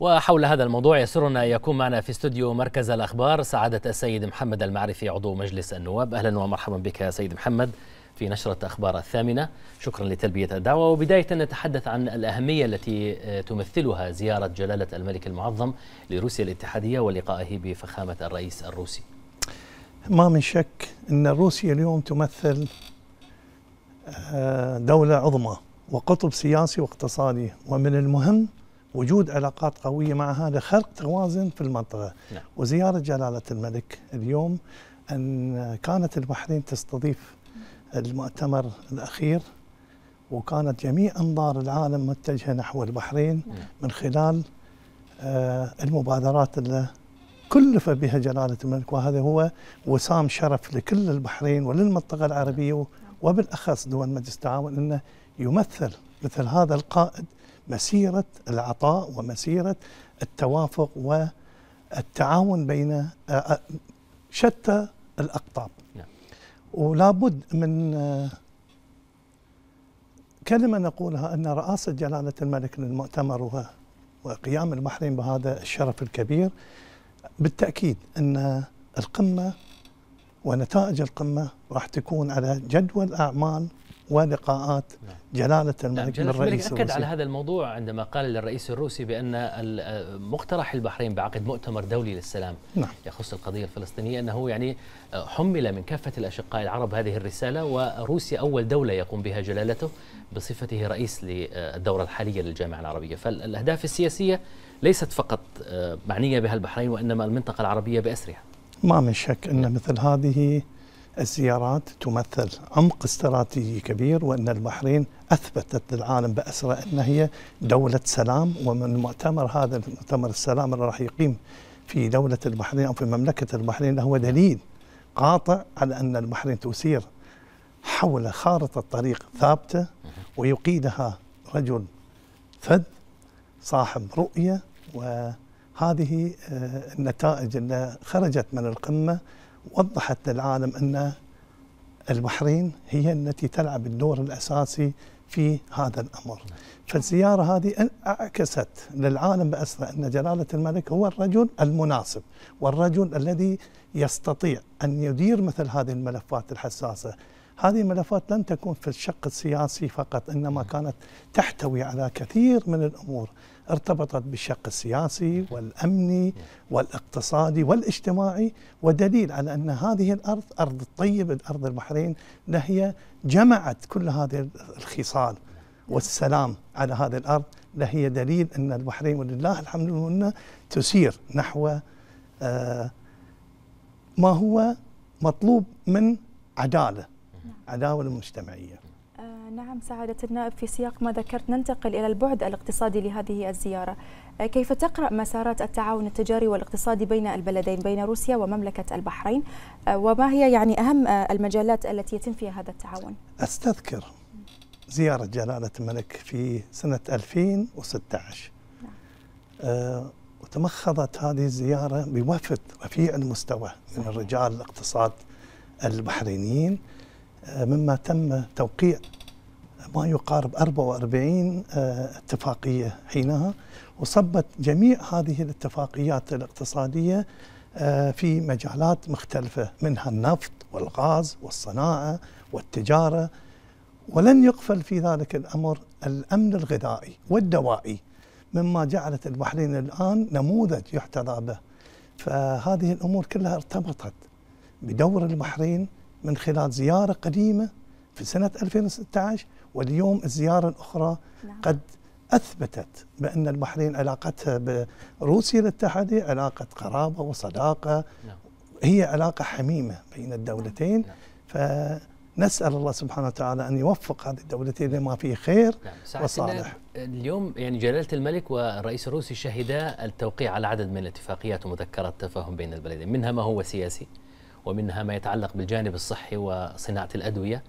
وحول هذا الموضوع يسرنا يكون معنا في استوديو مركز الأخبار سعادة السيد محمد المعرفي عضو مجلس النواب أهلا ومرحبا بك يا سيد محمد في نشرة أخبار الثامنة شكرا لتلبية الدعوة وبداية نتحدث عن الأهمية التي تمثلها زيارة جلالة الملك المعظم لروسيا الاتحادية ولقائه بفخامة الرئيس الروسي ما من شك أن روسيا اليوم تمثل آه، دولة عظمى وقطب سياسي واقتصادي ومن المهم وجود علاقات قوية مع هذا توازن في المنطقة نعم. وزيارة جلالة الملك اليوم أن كانت البحرين تستضيف المؤتمر الأخير وكانت جميع أنظار العالم متجهة نحو البحرين نعم. من خلال آه، المبادرات اللي كلف بها جلالة الملك وهذا هو وسام شرف لكل البحرين وللمنطقة العربية نعم. وبالأخص دول مجلس التعاون أنه يمثل مثل هذا القائد مسيرة العطاء ومسيرة التوافق والتعاون بين آه، آه، شتى الأقطاب نعم. ولا بد من آه، كلمة نقولها أن رئاسة جلالة الملك للمؤتمر وقيام البحرين بهذا الشرف الكبير بالتأكيد أن القمة ونتائج القمة راح تكون على جدول أعمال ولقاءات جلالة الملك نعم جلالة نعم، الملك أكد الروسي. على هذا الموضوع عندما قال للرئيس الروسي بأن مقترح البحرين بعقد مؤتمر دولي للسلام نعم. يخص القضية الفلسطينية أنه يعني آه، حمل من كافة الأشقاء العرب هذه الرسالة وروسيا أول دولة يقوم بها جلالته بصفته رئيس للدورة الحالية للجامعة العربية فالأهداف السياسية ليست فقط آه، معنية بها البحرين وإنما المنطقة العربية بأسرها ما من شك أن مثل هذه الزيارات تمثل عمق استراتيجي كبير وأن البحرين أثبتت للعالم باسرى أن هي دولة سلام ومن المؤتمر هذا مؤتمر السلام اللي راح يقيم في دولة البحرين أو في مملكة البحرين هو دليل قاطع على أن البحرين تسير حول خارطة طريق ثابتة ويقيدها رجل فذ صاحب رؤية وهذه آه، النتائج اللي خرجت من القمة وضحت للعالم أن البحرين هي التي تلعب الدور الأساسي في هذا الأمر فالزيارة هذه اعكست للعالم بأسرة أن جلالة الملك هو الرجل المناسب والرجل الذي يستطيع أن يدير مثل هذه الملفات الحساسة هذه الملفات لم تكن في الشق السياسي فقط إنما كانت تحتوي على كثير من الأمور ارتبطت بالشق السياسي والأمني والاقتصادي والاجتماعي ودليل على أن هذه الأرض أرض الطيبة أرض البحرين لهي جمعت كل هذه الخصال والسلام على هذه الأرض لهي دليل أن البحرين ولله الحمد والمنة تسير نحو آه، ما هو مطلوب من عدالة نعم. عداوة المجتمعية نعم سعادة النائب في سياق ما ذكرت ننتقل إلى البعد الاقتصادي لهذه الزيارة أه، كيف تقرأ مسارات التعاون التجاري والاقتصادي بين البلدين بين روسيا ومملكة البحرين أه، وما هي يعني أهم أه، المجالات التي يتم فيها هذا التعاون أستذكر زيارة جلالة الملك في سنة 2016 نعم. وتمخضت هذه الزيارة بوفد رفيع المستوى من رجال الاقتصاد البحرينيين مما تم توقيع ما يقارب 44 آه، اتفاقية حينها وصبت جميع هذه الاتفاقيات الاقتصادية آه، في مجالات مختلفة منها النفط والغاز والصناعة والتجارة ولن يقفل في ذلك الأمر الأمن الغذائي والدوائي مما جعلت البحرين الآن نموذج يحتذى به فهذه الأمور كلها ارتبطت بدور البحرين من خلال زيارة قديمة في سنة 2016 واليوم الزيارة الأخرى نعم. قد أثبتت بأن البحرين علاقتها بروسيا الاتحادية علاقة قرابة وصداقة نعم. هي علاقة حميمة بين الدولتين نعم. فنسأل الله سبحانه وتعالى أن يوفق هذه الدولتين نعم. لما فيه خير نعم. وصالح اليوم يعني جلالة الملك والرئيس الروسي شهدا التوقيع على عدد من الاتفاقيات ومذكرات تفاهم بين البلدين منها ما هو سياسي ومنها ما يتعلق بالجانب الصحي وصناعة الأدوية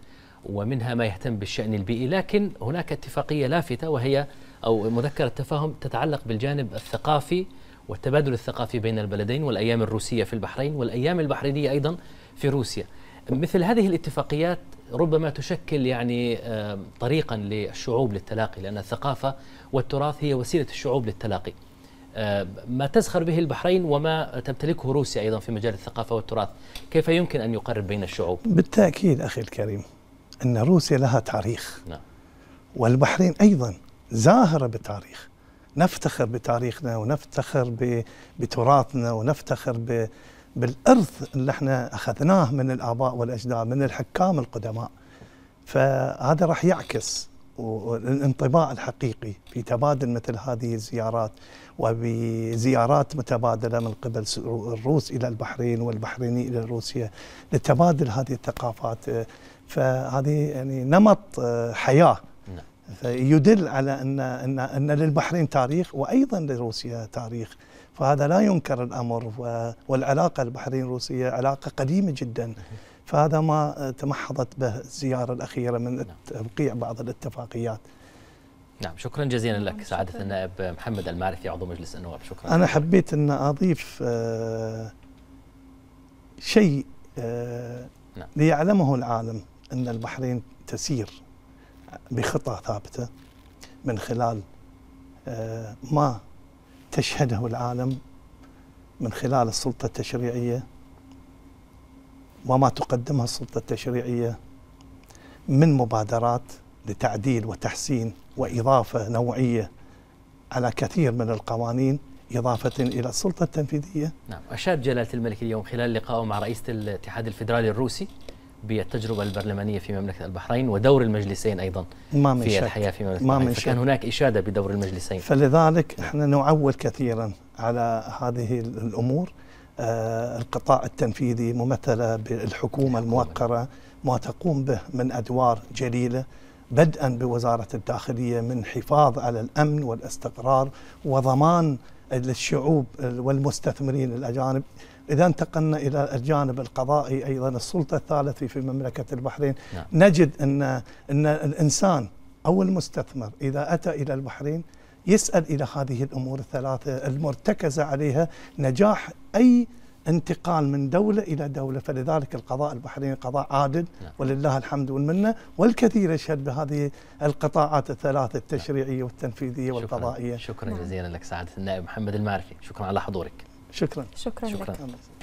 ومنها ما يهتم بالشأن البيئي لكن هناك اتفاقية لافتة وهي أو مذكرة تفاهم تتعلق بالجانب الثقافي والتبادل الثقافي بين البلدين والأيام الروسية في البحرين والأيام البحرينية أيضا في روسيا مثل هذه الاتفاقيات ربما تشكل يعني طريقا للشعوب للتلاقي لأن الثقافة والتراث هي وسيلة الشعوب للتلاقي ما تزخر به البحرين وما تمتلكه روسيا أيضا في مجال الثقافة والتراث كيف يمكن أن يقرب بين الشعوب؟ بالتأكيد أخي الكريم أن روسيا لها تاريخ نعم. والبحرين أيضا زاهرة بتاريخ نفتخر بتاريخنا ونفتخر بتراثنا ونفتخر بالارث اللي احنا اخذناه من الاباء والاجداد من الحكام القدماء فهذا راح يعكس الانطباع الحقيقي في تبادل مثل هذه الزيارات وبزيارات متبادله من قبل الروس الى البحرين والبحريني الى روسيا لتبادل هذه الثقافات فهذه يعني نمط آه، حياه نعم. يدل على ان ان ان للبحرين تاريخ وايضا لروسيا تاريخ فهذا لا ينكر الامر والعلاقه البحرين روسيا علاقه قديمه جدا فهذا ما آه، تمحضت به الزياره الاخيره من نعم. توقيع بعض الاتفاقيات نعم شكرا جزيلا لك نعم، سعادة النائب محمد المعرفي عضو مجلس النواب شكرا أنا حبيت أن أضيف آه، شيء ليعلمه العالم أن البحرين تسير بخطى ثابتة من خلال آه، ما تشهده العالم من خلال السلطة التشريعية وما تقدمها السلطة التشريعية من مبادرات لتعديل وتحسين وإضافة نوعية على كثير من القوانين إضافة إلى السلطة التنفيذية نعم أشاد جلالة الملك اليوم خلال لقائه مع رئيسة الاتحاد الفيدرالي الروسي بالتجربة البرلمانية في مملكة البحرين ودور المجلسين أيضا ما من في شك. الحياة في مملكة ما البحرين من فكان شك. هناك إشادة بدور المجلسين فلذلك نحن نعول كثيرا على هذه الأمور آه القطاع التنفيذي ممثلة بالحكومة الموقرة ما تقوم به من أدوار جليلة بدءا بوزارة الداخلية من حفاظ على الأمن والاستقرار وضمان للشعوب والمستثمرين الأجانب إذا انتقلنا إلى الجانب القضائي أيضا السلطة الثالثة في مملكة البحرين نعم. نجد أن, أن الإنسان أو المستثمر إذا أتى إلى البحرين يسأل إلى هذه الأمور الثلاثة المرتكزة عليها نجاح أي انتقال من دولة إلى دولة فلذلك القضاء البحريني قضاء عادل نعم. ولله الحمد والمنة والكثير يشهد بهذه القطاعات الثلاثة التشريعية والتنفيذية شكرا والقضائية شكرا نعم. جزيلا لك سعادة النائب محمد المعرفي شكرا على حضورك شكرا شكرا, شكرا. لك.